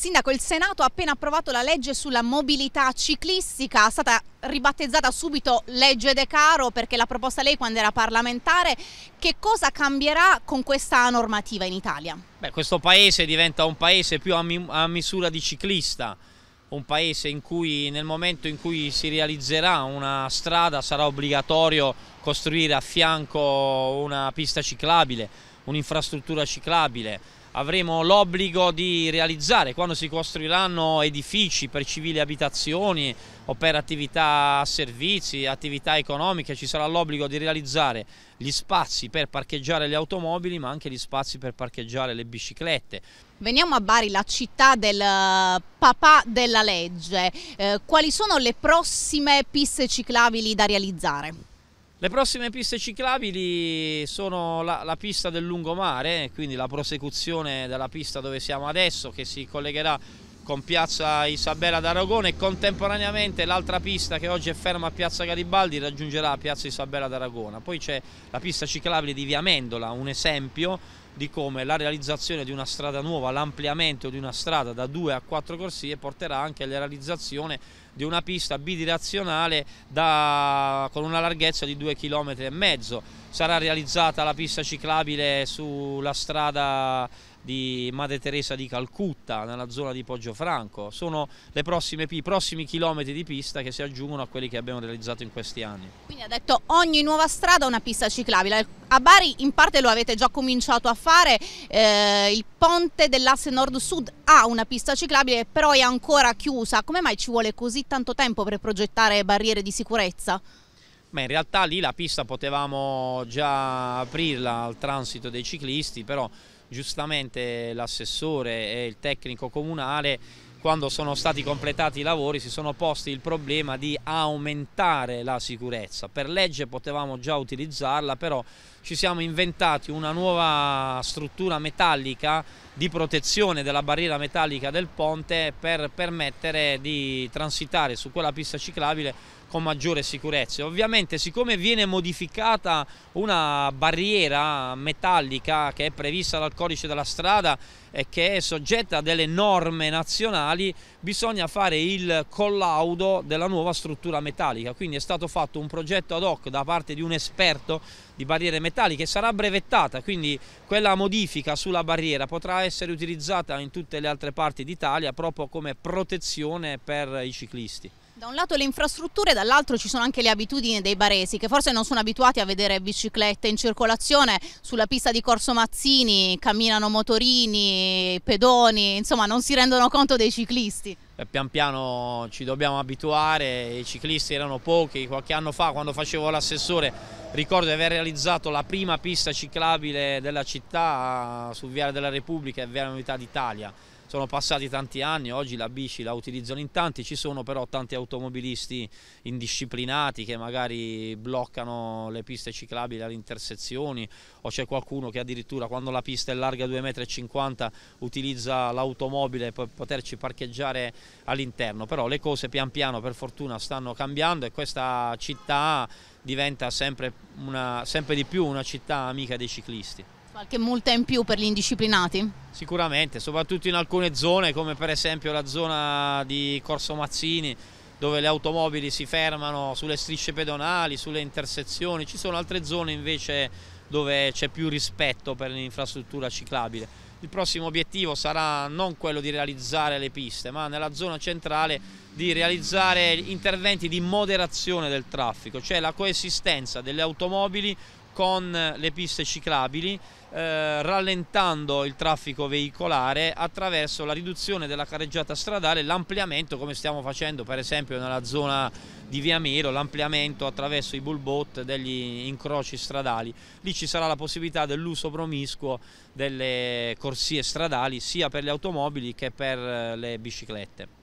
Sindaco, il Senato ha appena approvato la legge sulla mobilità ciclistica, è stata ribattezzata subito legge De Caro perché l'ha proposta lei quando era parlamentare. Che cosa cambierà con questa normativa in Italia? Beh, questo paese diventa un paese più a, mi a misura di ciclista, un paese in cui nel momento in cui si realizzerà una strada sarà obbligatorio costruire a fianco una pista ciclabile, un'infrastruttura ciclabile avremo l'obbligo di realizzare quando si costruiranno edifici per civili abitazioni o per attività servizi, attività economiche, ci sarà l'obbligo di realizzare gli spazi per parcheggiare le automobili ma anche gli spazi per parcheggiare le biciclette. Veniamo a Bari, la città del eh, papà della legge. Eh, quali sono le prossime piste ciclabili da realizzare? Le prossime piste ciclabili sono la, la, pista del lungomare, quindi la prosecuzione della pista dove siamo adesso che si collegherà con piazza Isabella d'Aragona e contemporaneamente l'altra pista che oggi è ferma a piazza Garibaldi raggiungerà piazza Isabella d'Aragona. Poi c'è la pista ciclabile di Via Mendola, un esempio di come la realizzazione di una strada nuova, l'ampliamento di una strada da due a quattro corsie porterà anche alla realizzazione di una pista bidirazionale da, con una larghezza di due chilometri e mezzo. Sarà realizzata la pista ciclabile sulla strada di Madre Teresa di Calcutta nella zona di Poggio Franco. Sono prossime, i prossimi chilometri di pista che si aggiungono a quelli che abbiamo realizzato in questi anni. Quindi ha detto ogni nuova strada è una pista ciclabile. A Bari in parte lo avete già cominciato a fare, eh, il ponte dell'asse nord-sud ha una pista ciclabile però è ancora chiusa. Come mai ci vuole così tanto tempo per progettare barriere di sicurezza? Beh, in realtà lì la pista potevamo già aprirla al transito dei ciclisti, però giustamente l'assessore e il tecnico comunale quando sono stati completati i lavori si sono posti il problema di aumentare la sicurezza. Per legge potevamo già utilizzarla, però ci siamo inventati una nuova struttura metallica di protezione della barriera metallica del ponte per permettere di transitare su quella pista ciclabile con maggiore sicurezza. Ovviamente siccome viene modificata una barriera metallica che è prevista dal codice della strada e che è soggetta a delle norme nazionali, bisogna fare il collaudo della nuova struttura metallica. Quindi è stato fatto un progetto ad hoc da parte di un esperto di barriere metalliche, sarà brevettata, quindi quella modifica sulla barriera potrà essere utilizzata in tutte le altre parti d'Italia proprio come protezione per i ciclisti. Da un lato le infrastrutture, dall'altro ci sono anche le abitudini dei baresi che forse non sono abituati a vedere biciclette in circolazione sulla pista di Corso Mazzini, camminano motorini, pedoni, insomma non si rendono conto dei ciclisti. Eh, pian piano ci dobbiamo abituare, i ciclisti erano pochi, qualche anno fa quando facevo l'assessore ricordo di aver realizzato la prima pista ciclabile della città eh, sul Viale della Repubblica e Viale Unità d'Italia sono passati tanti anni, oggi la bici la utilizzano in tanti, ci sono però tanti automobilisti indisciplinati che magari bloccano le piste ciclabili alle intersezioni o c'è qualcuno che addirittura quando la pista è larga 2,50 m utilizza l'automobile per poterci parcheggiare all'interno, però le cose pian piano per fortuna stanno cambiando e questa città diventa sempre, una, sempre di più una città amica dei ciclisti. Qualche multa in più per gli indisciplinati? Sicuramente, soprattutto in alcune zone come per esempio la zona di Corso Mazzini dove le automobili si fermano sulle strisce pedonali, sulle intersezioni, ci sono altre zone invece dove c'è più rispetto per l'infrastruttura ciclabile. Il prossimo obiettivo sarà non quello di realizzare le piste, ma nella zona centrale di realizzare interventi di moderazione del traffico, cioè la coesistenza delle automobili con le piste ciclabili eh, rallentando il traffico veicolare attraverso la riduzione della carreggiata stradale, l'ampliamento come stiamo facendo per esempio nella zona di Via Melo, l'ampliamento attraverso i bullbot degli incroci stradali. Lì ci sarà la possibilità dell'uso promiscuo delle corsie stradali sia per le automobili che per eh, le biciclette.